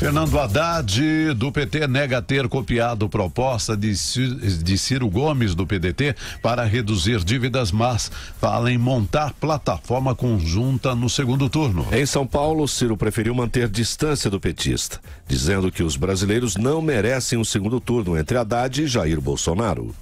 Fernando Haddad, do PT, nega ter copiado proposta de, Ciro Gomes, do PDT, para reduzir dívidas, mas fala em montar plataforma conjunta no segundo turno. Em São Paulo, Ciro preferiu manter distância do petista, dizendo que os brasileiros não merecem um segundo turno entre Haddad e Jair Bolsonaro.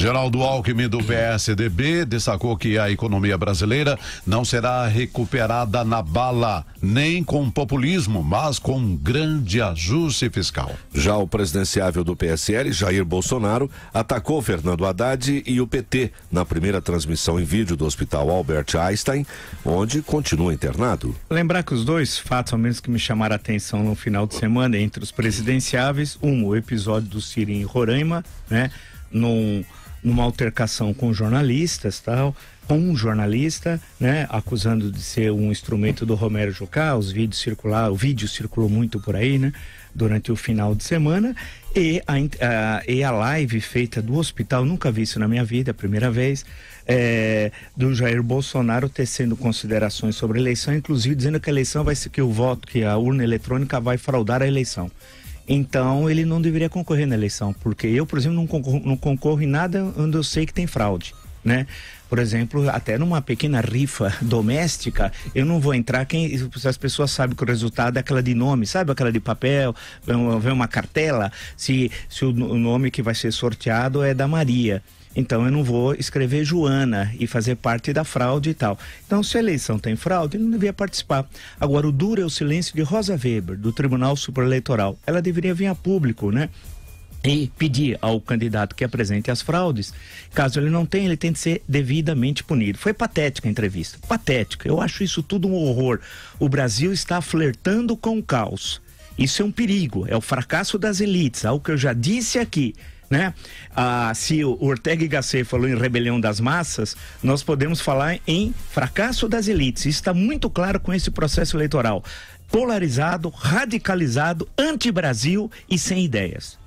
Geraldo Alckmin, do PSDB, destacou que a economia brasileira não será recuperada na bala, nem com populismo, mas com um grande ajuste fiscal. Já o presidenciável do PSL, Jair Bolsonaro, atacou Fernando Haddad e o PT na primeira transmissão em vídeo do Hospital Albert Einstein, onde continua internado. Lembrar que os dois fatos, ao menos que me chamaram a atenção no final de semana, entre os presidenciáveis, um, o episódio do Siri em Roraima, né? Num, numa altercação com jornalistas, tal, com um jornalista, né, acusando de ser um instrumento do Romero Jucá, os vídeos circular, o vídeo circulou muito por aí, né, durante o final de semana, e a, a, e a live feita do hospital, nunca vi isso na minha vida, primeira vez, é, do Jair Bolsonaro tecendo considerações sobre a eleição, inclusive dizendo que a eleição vai ser que o voto, que a urna eletrônica vai fraudar a eleição. Então ele não deveria concorrer na eleição, porque eu, por exemplo, não concorro, não concorro em nada onde eu sei que tem fraude. Né? Por exemplo, até numa pequena rifa doméstica, eu não vou entrar quem as pessoas sabem que o resultado é aquela de nome, sabe aquela de papel, vem uma cartela, se, se o nome que vai ser sorteado é da Maria. Então eu não vou escrever Joana e fazer parte da fraude e tal. Então, se a eleição tem fraude, ele não devia participar. Agora, o duro é o silêncio de Rosa Weber, do Tribunal Eleitoral. Ela deveria vir a público, né? e pedir ao candidato que apresente as fraudes, caso ele não tenha, ele tem de ser devidamente punido. Foi patética a entrevista, patética. Eu acho isso tudo um horror. O Brasil está flertando com o caos. Isso é um perigo, é o fracasso das elites, algo que eu já disse aqui né? Ah, se o Ortega y Gasset falou em rebelião das massas, nós podemos falar em fracasso das elites. Isso está muito claro com esse processo eleitoral. Polarizado, radicalizado, anti-Brasil e sem ideias.